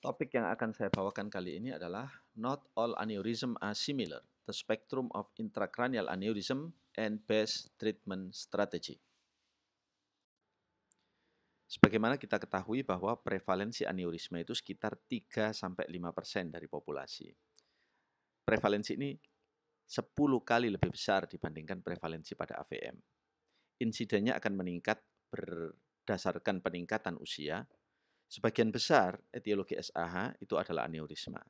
Topik yang akan saya bawakan kali ini adalah Not all aneurysm are similar, the spectrum of intracranial aneurysm and best treatment strategy. Sebagaimana kita ketahui bahwa prevalensi aneurisma itu sekitar 3-5% dari populasi. Prevalensi ini 10 kali lebih besar dibandingkan prevalensi pada AVM. Insidennya akan meningkat berdasarkan peningkatan usia, Sebagian besar etiologi SAH itu adalah aneurisma.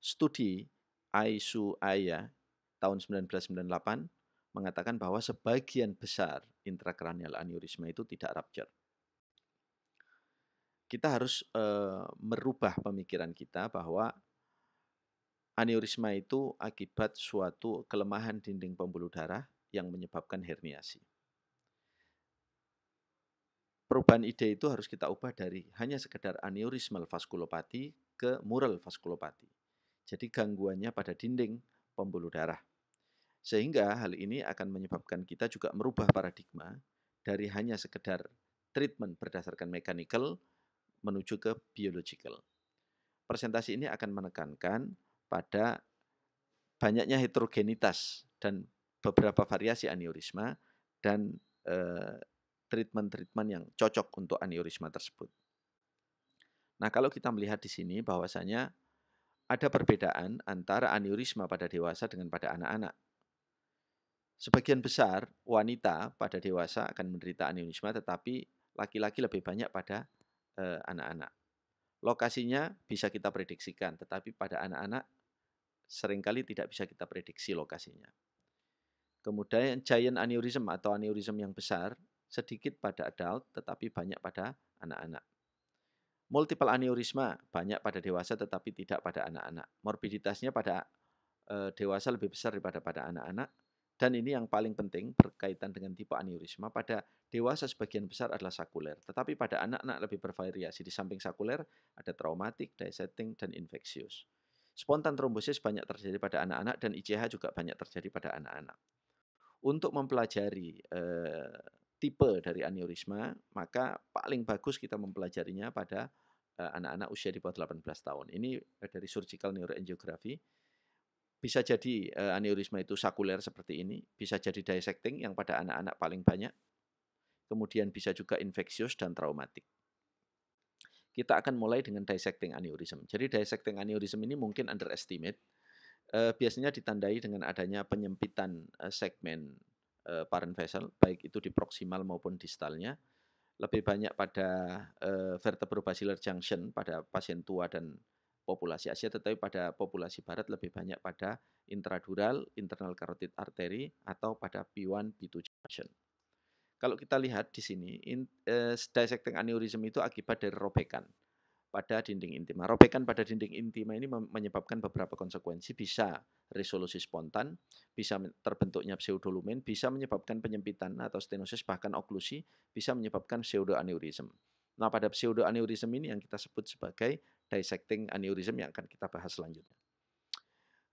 Studi Aisu Aya tahun 1998 mengatakan bahwa sebagian besar intrakranial aneurisma itu tidak rupture. Kita harus e, merubah pemikiran kita bahwa aneurisma itu akibat suatu kelemahan dinding pembuluh darah yang menyebabkan herniasi perubahan ide itu harus kita ubah dari hanya sekedar aneurismal vaskulopati ke mural vaskulopati. Jadi gangguannya pada dinding pembuluh darah. Sehingga hal ini akan menyebabkan kita juga merubah paradigma dari hanya sekedar treatment berdasarkan mechanical menuju ke biological. Presentasi ini akan menekankan pada banyaknya heterogenitas dan beberapa variasi aneurisma dan eh, treatment-treatment yang cocok untuk aneurisma tersebut. Nah, kalau kita melihat di sini bahwasanya ada perbedaan antara aneurisma pada dewasa dengan pada anak-anak. Sebagian besar wanita pada dewasa akan menderita aneurisma tetapi laki-laki lebih banyak pada eh, anak-anak. Eh, Lokasinya bisa kita prediksikan tetapi pada anak-anak seringkali tidak bisa kita prediksi lokasinya. Kemudian giant aneurysm atau aneurysm yang besar sedikit pada adult tetapi banyak pada anak-anak. Multiple aneurisma banyak pada dewasa tetapi tidak pada anak-anak. Morbiditasnya pada e, dewasa lebih besar daripada pada anak-anak. Dan ini yang paling penting berkaitan dengan tipe aneurisma pada dewasa sebagian besar adalah sakuler, tetapi pada anak-anak lebih bervariasi. Di samping sakuler ada traumatik, dissecting, dan infeksius. Spontan trombosis banyak terjadi pada anak-anak dan ICH juga banyak terjadi pada anak-anak. Untuk mempelajari eh, tipe dari aneurisma, maka paling bagus kita mempelajarinya pada anak-anak usia di bawah 18 tahun. Ini dari surgical neuroangiography. Bisa jadi aneurisma itu sakuler seperti ini, bisa jadi dissecting yang pada anak-anak paling banyak. Kemudian bisa juga infeksius dan traumatik. Kita akan mulai dengan dissecting aneurism. Jadi dissecting aneurism ini mungkin underestimate. biasanya ditandai dengan adanya penyempitan segmen uh, parent vessel, baik itu di proximal maupun distalnya, lebih banyak pada uh, eh, vertebrobasilar junction pada pasien tua dan populasi Asia, tetapi pada populasi Barat lebih banyak pada intradural, internal carotid artery, atau pada p 1 p 2 junction. Kalau kita lihat di sini, in, uh, dissecting aneurysm itu akibat dari robekan pada dinding intima. Robekan pada dinding intima ini menyebabkan beberapa konsekuensi, bisa resolusi spontan, bisa terbentuknya pseudolumen, bisa menyebabkan penyempitan atau stenosis bahkan oklusi, bisa menyebabkan pseudoaneurism. Nah, pada pseudoaneurism ini yang kita sebut sebagai dissecting aneurism yang akan kita bahas selanjutnya.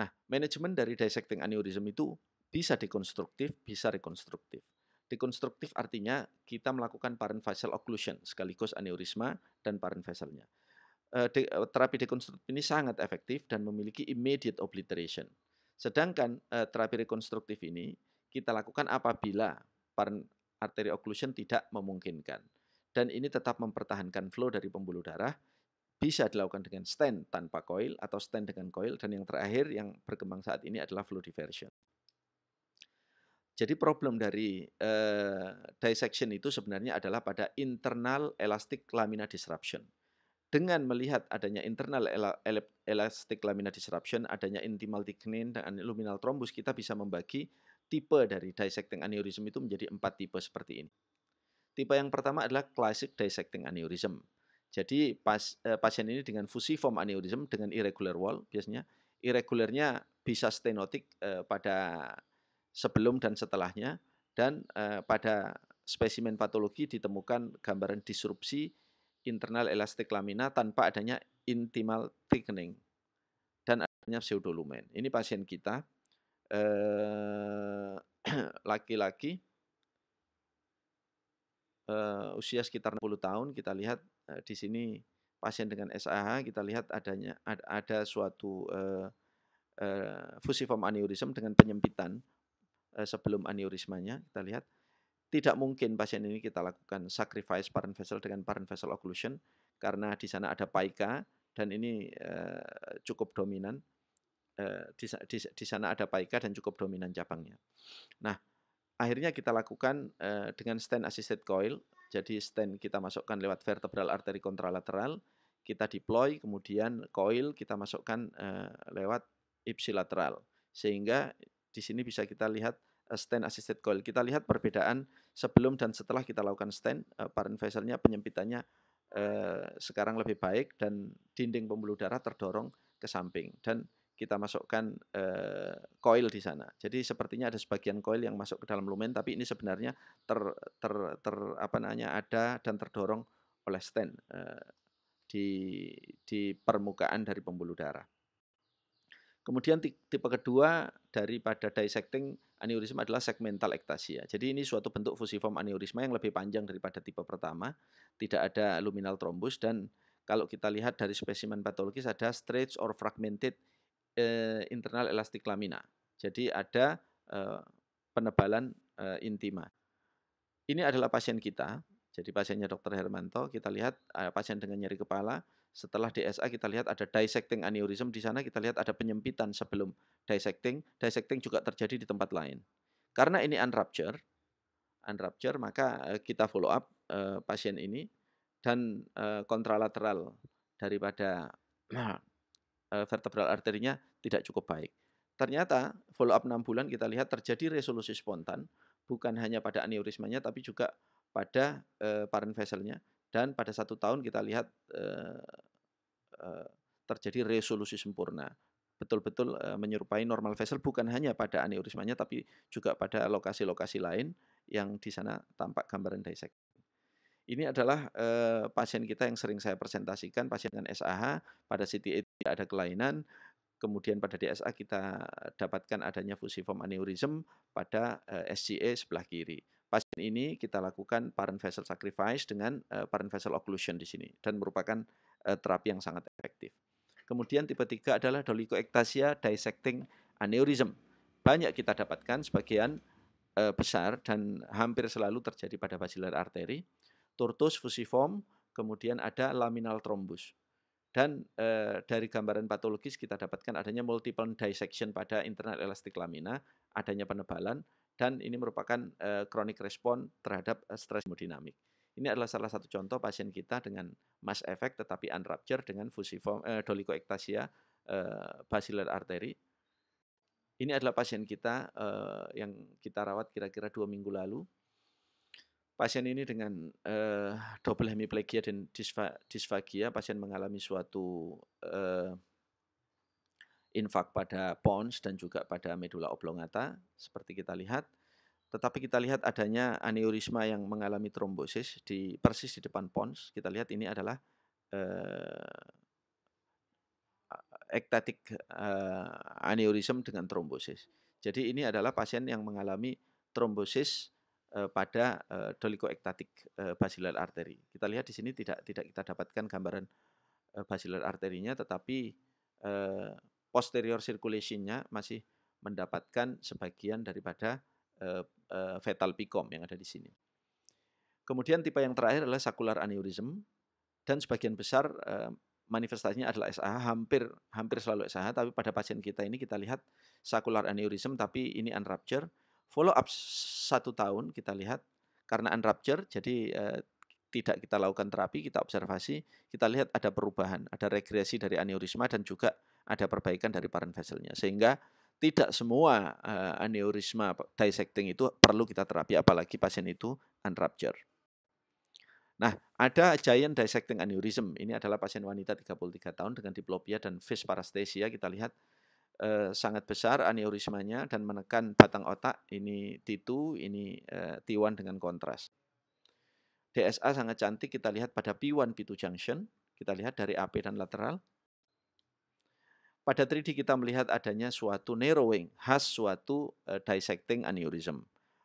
Nah, manajemen dari dissecting aneurism itu bisa dekonstruktif, bisa rekonstruktif. Dekonstruktif artinya kita melakukan parenfacial occlusion sekaligus aneurisma dan parenfacialnya. Eh, de eh, terapi dekonstruktif ini sangat efektif dan memiliki immediate obliteration. Sedangkan eh, terapi rekonstruktif ini kita lakukan apabila arteri occlusion tidak memungkinkan. Dan ini tetap mempertahankan flow dari pembuluh darah, bisa dilakukan dengan stent tanpa koil atau stent dengan koil, dan yang terakhir yang berkembang saat ini adalah flow diversion. Jadi problem dari uh, dissection itu sebenarnya adalah pada internal elastic lamina disruption. Dengan melihat adanya internal elastic lamina disruption, adanya intimal thickening dan luminal trombus, kita bisa membagi tipe dari dissecting aneurysm itu menjadi empat tipe seperti ini. Tipe yang pertama adalah classic dissecting aneurysm. Jadi pas, eh, pasien ini dengan fusiform aneurysm dengan irregular wall biasanya. Irregularnya bisa stenotik eh, pada sebelum dan setelahnya dan eh, pada spesimen patologi ditemukan gambaran disrupsi internal elastik lamina tanpa adanya intimal thickening dan adanya pseudolumen. Ini pasien kita eh, laki-laki eh, eh, usia sekitar 60 tahun kita lihat eh, di sini pasien dengan SAH kita lihat adanya ada, ada suatu eh, eh, fusiform aneurisme dengan penyempitan eh, sebelum aneurismanya kita lihat tidak mungkin pasien ini kita lakukan sacrifice parent vessel dengan parent vessel occlusion karena di sana ada paika dan ini uh, cukup dominan uh, di, di, di sana ada paika dan cukup dominan cabangnya. Nah, akhirnya kita lakukan uh, dengan stand assisted coil. Jadi stand kita masukkan lewat vertebral arteri kontralateral, kita deploy, kemudian coil kita masukkan uh, lewat ipsilateral. Sehingga di sini bisa kita lihat stand assisted coil. Kita lihat perbedaan sebelum dan setelah kita lakukan stand uh, eh, parent vessel-nya penyempitannya uh, sekarang lebih baik dan dinding pembuluh darah terdorong ke samping dan kita masukkan uh, di sana. Jadi sepertinya ada sebagian koil yang masuk ke dalam lumen tapi ini sebenarnya ter ter, ter apa namanya ada dan terdorong oleh stent uh, di di permukaan dari pembuluh darah. Kemudian tipe kedua daripada dissecting aneurisma adalah segmental ektasia. Jadi ini suatu bentuk fusiform aneurisma yang lebih panjang daripada tipe pertama, tidak ada luminal trombus dan kalau kita lihat dari spesimen patologis ada stretch or fragmented eh, internal elastic lamina. Jadi ada eh, penebalan eh, intima. Ini adalah pasien kita. Jadi pasiennya Dr. Hermanto, kita lihat eh, pasien dengan nyeri kepala, setelah DSA kita lihat ada dissecting aneurysm di sana kita lihat ada penyempitan sebelum dissecting. Dissecting juga terjadi di tempat lain. Karena ini unrupture, unrupture maka eh, kita follow up uh, pasien ini dan uh, kontralateral daripada uh, vertebral arterinya tidak cukup baik. Ternyata follow up 6 bulan kita lihat terjadi resolusi spontan bukan hanya pada aneurismanya tapi juga pada uh, parent vesselnya dan pada satu tahun kita lihat eh, eh, terjadi resolusi sempurna betul-betul eh, menyerupai normal vessel bukan hanya pada aneurismanya tapi juga pada lokasi-lokasi lain yang di sana tampak gambaran dissect. Ini adalah eh, pasien kita yang sering saya presentasikan, pasien dengan SAH, pada CTA tidak ada kelainan, kemudian pada DSA kita dapatkan adanya fusiform aneurism pada eh, SCA sebelah kiri pasien ini kita lakukan parent vessel sacrifice dengan uh, eh, parent vessel occlusion di sini dan merupakan uh, terapi yang sangat efektif. Kemudian tipe tiga adalah dolichoectasia dissecting aneurysm. Banyak kita dapatkan sebagian uh, besar dan hampir selalu terjadi pada basilar arteri, tortus fusiform, kemudian ada laminal trombus. Dan e, dari gambaran patologis kita dapatkan adanya multiple dissection pada internal elastic lamina, adanya penebalan, dan ini merupakan uh, chronic respon terhadap uh, stres hemodinamik. Ini adalah salah satu contoh pasien kita dengan mass effect tetapi unrupture dengan fusiform uh, dolichoectasia uh, basilar arteri. Ini adalah pasien kita uh, yang kita rawat kira-kira dua minggu lalu. Pasien ini dengan uh, double hemiplegia dan disfagia, pasien mengalami suatu uh, infak pada pons dan juga pada medula oblongata seperti kita lihat. Tetapi kita lihat adanya aneurisma yang mengalami trombosis di persis di depan pons. Kita lihat ini adalah uh, ektatik uh, eh, aneurisme dengan trombosis. Jadi ini adalah pasien yang mengalami trombosis uh, pada uh, dolikoektatik uh, basilar arteri. Kita lihat di sini tidak tidak kita dapatkan gambaran uh, basilar arterinya, tetapi posterior nya masih mendapatkan sebagian daripada uh, uh, fetal picom yang ada di sini. Kemudian tipe yang terakhir adalah sakular aneurism dan sebagian besar eh, manifestasinya adalah SAH hampir hampir selalu SAH tapi pada pasien kita ini kita lihat sakular aneurism tapi ini unrupture follow up satu tahun kita lihat karena unrupture jadi tidak kita lakukan terapi, kita observasi, kita lihat ada perubahan, ada regresi dari aneurisma dan juga ada perbaikan dari parent vesselnya. Sehingga tidak semua uh, aneurisma dissecting itu perlu kita terapi, apalagi pasien itu unrupture. Nah, ada giant dissecting aneurism. Ini adalah pasien wanita 33 tahun dengan diplopia dan face parastasia. Kita lihat eh, sangat besar aneurismanya dan menekan batang otak. Ini T2, ini eh, T1 dengan kontras. DSA sangat cantik. Kita lihat pada P1, P2 junction. Kita lihat dari AP dan lateral pada 3D kita melihat adanya suatu narrowing khas suatu uh, dissecting aneurysm.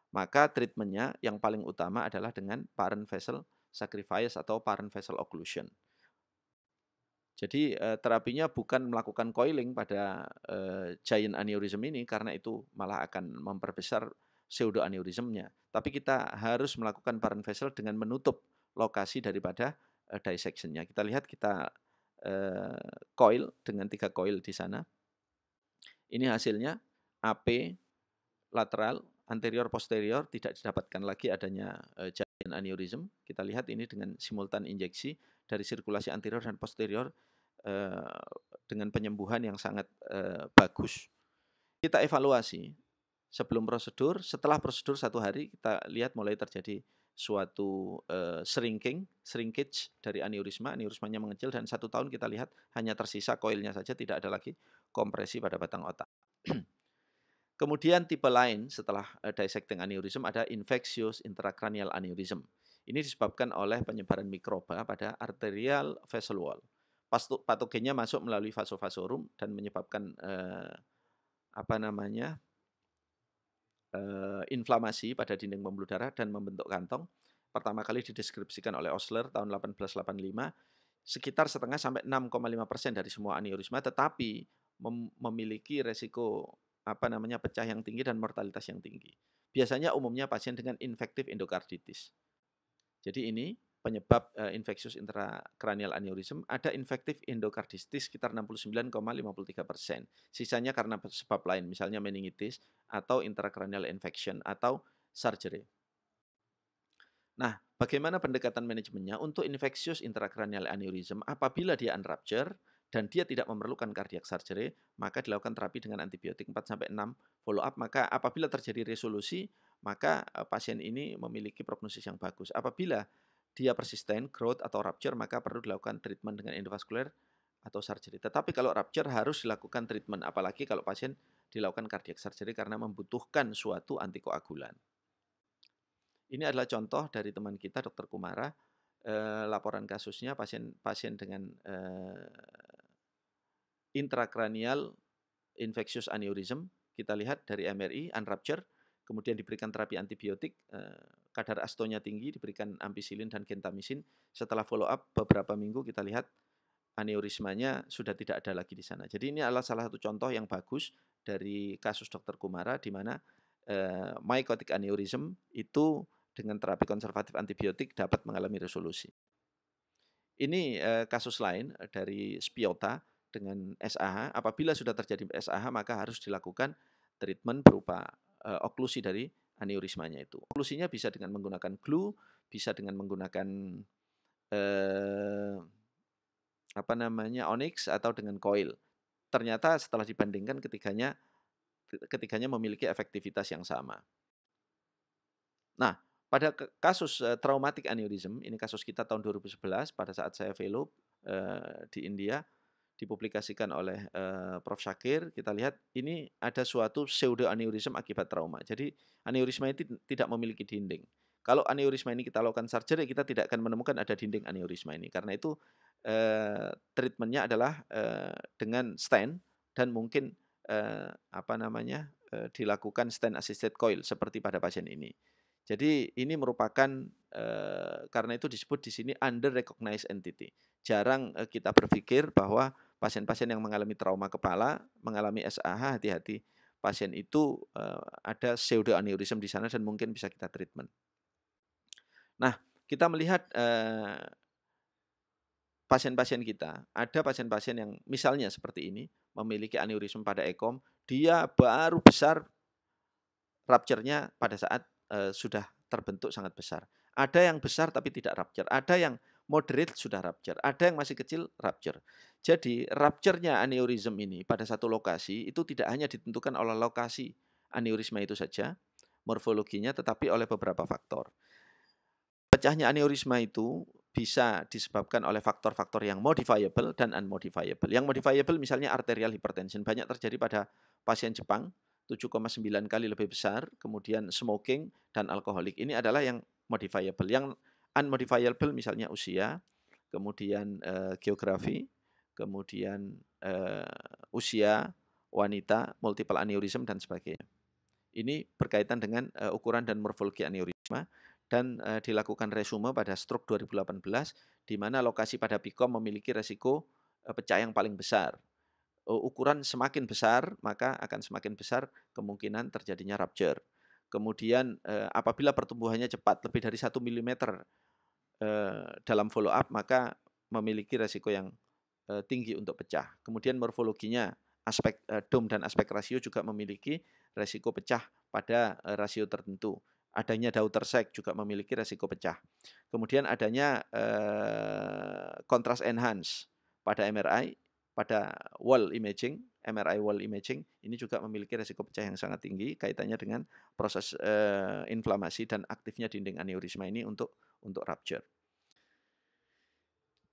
Maka treatmentnya yang paling utama adalah dengan parent vessel sacrifice atau parent vessel occlusion. Jadi uh, terapinya bukan melakukan coiling pada uh, giant aneurysm ini karena itu malah akan memperbesar pseudo aneurysmnya. Tapi kita harus melakukan parent vessel dengan menutup lokasi daripada uh, dissectionnya. Kita lihat kita koil eh, dengan tiga koil di sana. Ini hasilnya AP lateral anterior posterior tidak didapatkan lagi adanya uh, jaringan aneurism. Kita lihat ini dengan simultan injeksi dari sirkulasi anterior dan posterior uh, dengan penyembuhan yang sangat uh, bagus. Kita evaluasi sebelum prosedur, setelah prosedur satu hari kita lihat mulai terjadi suatu uh, shrinking, shrinkage dari aneurisma, aneurismanya mengecil dan satu tahun kita lihat hanya tersisa koilnya saja, tidak ada lagi kompresi pada batang otak. Kemudian tipe lain setelah uh, dissecting aneurism ada infectious intracranial aneurism. Ini disebabkan oleh penyebaran mikroba pada arterial vessel wall. Patogennya masuk melalui vasovasorum dan menyebabkan eh, apa namanya uh, inflamasi pada dinding pembuluh darah dan membentuk kantong. Pertama kali dideskripsikan oleh Osler tahun 1885 sekitar setengah sampai 6,5 persen dari semua aneurisma, tetapi mem memiliki resiko apa namanya pecah yang tinggi dan mortalitas yang tinggi. Biasanya umumnya pasien dengan infektif endokarditis. Jadi ini penyebab uh, infeksius intrakranial aneurism ada infektif endokarditis sekitar 69,53 persen. Sisanya karena sebab lain, misalnya meningitis atau intrakranial infection atau surgery. Nah, bagaimana pendekatan manajemennya untuk infeksius intrakranial aneurism apabila dia unrupture dan dia tidak memerlukan cardiac surgery, maka dilakukan terapi dengan antibiotik 4 sampai 6 follow up, maka apabila terjadi resolusi, maka eh, pasien ini memiliki prognosis yang bagus. Apabila dia persisten growth atau rupture maka perlu dilakukan treatment dengan endovaskuler atau surgery. Tetapi kalau rupture harus dilakukan treatment apalagi kalau pasien dilakukan cardiac surgery karena membutuhkan suatu antikoagulan. Ini adalah contoh dari teman kita Dr. Kumara eh, laporan kasusnya pasien pasien dengan eh, intrakranial infectious aneurysm kita lihat dari MRI unrupture kemudian diberikan terapi antibiotik eh, kadar astonya tinggi diberikan ampicillin dan gentamicin Setelah follow up beberapa minggu kita lihat aneurismanya sudah tidak ada lagi di sana. Jadi ini adalah salah satu contoh yang bagus dari kasus dokter Kumara di mana eh, mycotic aneurism itu dengan terapi konservatif antibiotik dapat mengalami resolusi. Ini eh, kasus lain dari Spiota dengan SAH. Apabila sudah terjadi SAH maka harus dilakukan treatment berupa eh, oklusi dari aneurismanya itu. Solusinya bisa dengan menggunakan glue, bisa dengan menggunakan eh, apa namanya onyx atau dengan coil. Ternyata setelah dibandingkan ketiganya ketiganya memiliki efektivitas yang sama. Nah, pada kasus eh, traumatik aneurism, ini kasus kita tahun 2011 pada saat saya fellow eh, di India, dipublikasikan oleh uh, Prof. Syakir, kita lihat ini ada suatu pseudo aneurisma akibat trauma. Jadi aneurisma ini tidak memiliki dinding. Kalau aneurisma ini kita lakukan surgery, kita tidak akan menemukan ada dinding aneurisma ini. Karena itu uh, treatmentnya adalah uh, dengan stent dan mungkin uh, apa namanya uh, dilakukan stent assisted coil seperti pada pasien ini. Jadi ini merupakan e, karena itu disebut di sini under recognized entity. Jarang kita berpikir bahwa pasien-pasien yang mengalami trauma kepala, mengalami SAH, hati-hati. Pasien itu uh, ada pseudoaneurism di sana dan mungkin bisa kita treatment. Nah, kita melihat eh, pasien-pasien uh, kita. Ada pasien-pasien yang misalnya seperti ini, memiliki aneurisma pada ekom, dia baru besar rupture-nya pada saat uh, sudah terbentuk sangat besar. Ada yang besar tapi tidak rupture, ada yang moderate sudah rupture, ada yang masih kecil rupture. Jadi rupture aneurism ini pada satu lokasi itu tidak hanya ditentukan oleh lokasi aneurisma itu saja, morfologinya tetapi oleh beberapa faktor. Pecahnya aneurisma itu bisa disebabkan oleh faktor-faktor yang modifiable dan unmodifiable. Yang modifiable misalnya arterial hypertension banyak terjadi pada pasien Jepang 7,9 kali lebih besar, kemudian smoking dan alkoholik. Ini adalah yang modifiable. Yang unmodifiable misalnya usia, kemudian uh, geografi, kemudian uh, usia wanita, multiple aneurism dan sebagainya. Ini berkaitan dengan uh, ukuran dan morfologi aneurisma dan uh, dilakukan resume pada stroke 2018 di mana lokasi pada PICOM memiliki resiko uh, pecah yang paling besar. Uh, ukuran semakin besar, maka akan semakin besar kemungkinan terjadinya rupture. Kemudian apabila pertumbuhannya cepat lebih dari 1 mm Eh, dalam follow up maka memiliki resiko yang eh, tinggi untuk pecah. Kemudian morfologinya, aspek eh, dom dan aspek rasio juga memiliki resiko pecah pada rasio tertentu. Adanya daun tersek juga memiliki resiko pecah. Kemudian adanya contrast enhance pada MRI, pada wall imaging, MRI wall imaging ini juga memiliki resiko pecah yang sangat tinggi kaitannya dengan proses inflamasi dan aktifnya dinding aneurisma ini untuk untuk rupture.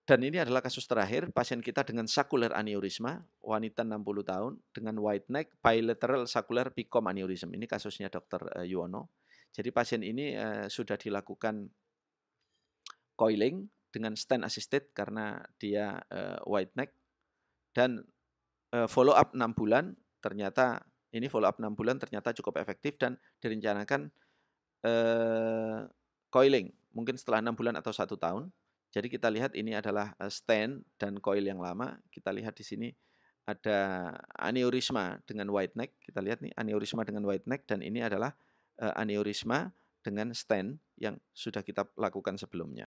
Dan ini adalah kasus terakhir, pasien kita dengan sakuler aneurisma, wanita 60 tahun, dengan white neck, bilateral sakuler picom aneurism. Ini kasusnya dokter uh, Yuwono. Jadi pasien ini eh, sudah dilakukan coiling dengan stand assisted karena dia uh, white neck. Dan follow up 6 bulan, ternyata ini follow up 6 bulan ternyata cukup efektif dan direncanakan coiling mungkin setelah enam bulan atau satu tahun. Jadi kita lihat ini adalah eh, stand dan coil yang lama. Kita lihat di sini ada aneurisma dengan white neck. Kita lihat nih aneurisma dengan white neck dan ini adalah eh, aneurisma dengan stand yang sudah kita lakukan sebelumnya.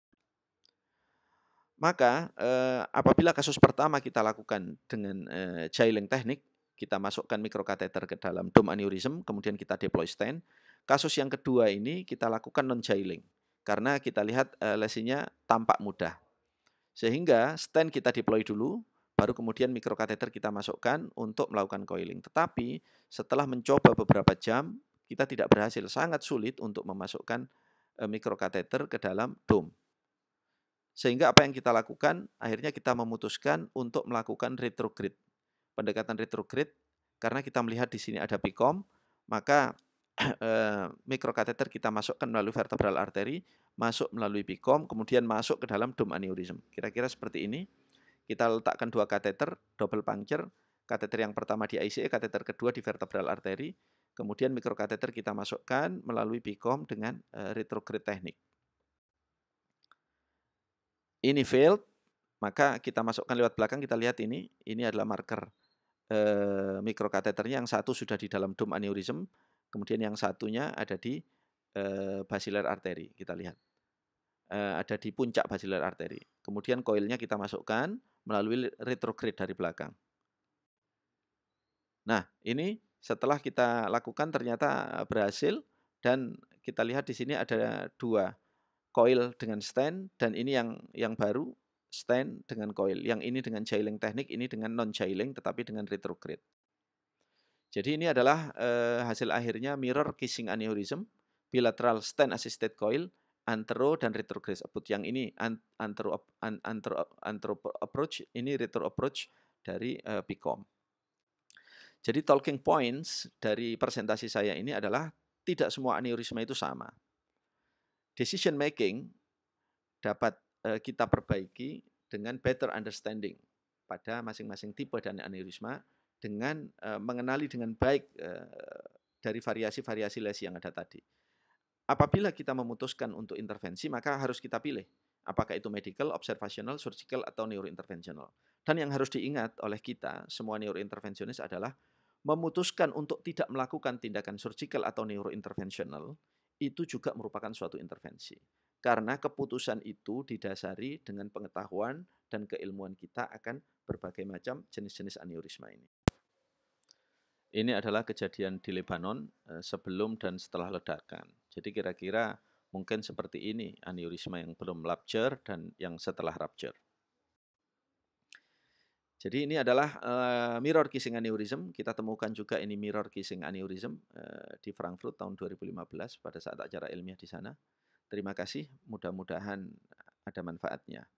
Maka eh, apabila kasus pertama kita lakukan dengan jailing teknik, kita masukkan mikrokateter ke dalam dom aneurism, kemudian kita deploy stand. Kasus yang kedua ini kita lakukan non jailing karena kita lihat eh, lesinya tampak mudah. Sehingga stand kita deploy dulu, baru kemudian mikrokateter kita masukkan untuk melakukan coiling. Tetapi setelah mencoba beberapa jam, kita tidak berhasil. Sangat sulit untuk memasukkan eh, mikrokateter ke dalam dome. Sehingga apa yang kita lakukan, akhirnya kita memutuskan untuk melakukan retrograde. Pendekatan retrograde, karena kita melihat di sini ada PICOM, maka Eh, mikrokateter kita masukkan melalui vertebral arteri, masuk melalui PICOM, kemudian masuk ke dalam dome aneurism. Kira-kira seperti ini. Kita letakkan dua kateter, double puncture, kateter yang pertama di ICE, kateter kedua di vertebral arteri, kemudian mikrokateter kita masukkan melalui PICOM dengan eh, retrograde teknik. Ini failed, maka kita masukkan lewat belakang, kita lihat ini, ini adalah marker eh, mikrokateternya yang satu sudah di dalam dome aneurism, kemudian yang satunya ada di e, basilar arteri. Kita lihat. e, ada di puncak basilar arteri. Kemudian koilnya kita masukkan melalui retrograde dari belakang. Nah, ini setelah kita lakukan ternyata berhasil dan kita lihat di sini ada dua koil dengan stand dan ini yang yang baru stand dengan koil. Yang ini dengan jailing teknik, ini dengan non jailing tetapi dengan retrograde. Jadi ini adalah uh, hasil akhirnya mirror kissing aneurysm, bilateral stand assisted coil, antero dan retrograde approach. Yang ini antero antero antero approach, ini retro approach dari uh, eh, PICOM. Jadi talking points dari presentasi saya ini adalah tidak semua aneurisma itu sama. Decision making dapat uh, kita perbaiki dengan better understanding pada masing-masing tipe dan aneurisma dengan uh, mengenali dengan baik uh, dari variasi-variasi lesi yang ada tadi. Apabila kita memutuskan untuk intervensi, maka harus kita pilih apakah itu medical, observational, surgical, atau neurointerventional. Dan yang harus diingat oleh kita, semua neurointerventionis adalah memutuskan untuk tidak melakukan tindakan surgical atau neurointerventional itu juga merupakan suatu intervensi. Karena keputusan itu didasari dengan pengetahuan dan keilmuan kita akan berbagai macam jenis-jenis aneurisma ini. Ini adalah kejadian di Lebanon eh, sebelum dan setelah ledakan. Jadi kira-kira mungkin seperti ini aneurisma yang belum rupture dan yang setelah rupture. Jadi ini adalah eh, mirror kissing aneurysm. Kita temukan juga ini mirror kissing aneurysm eh, di Frankfurt tahun 2015 pada saat acara ilmiah di sana. Terima kasih, mudah-mudahan ada manfaatnya.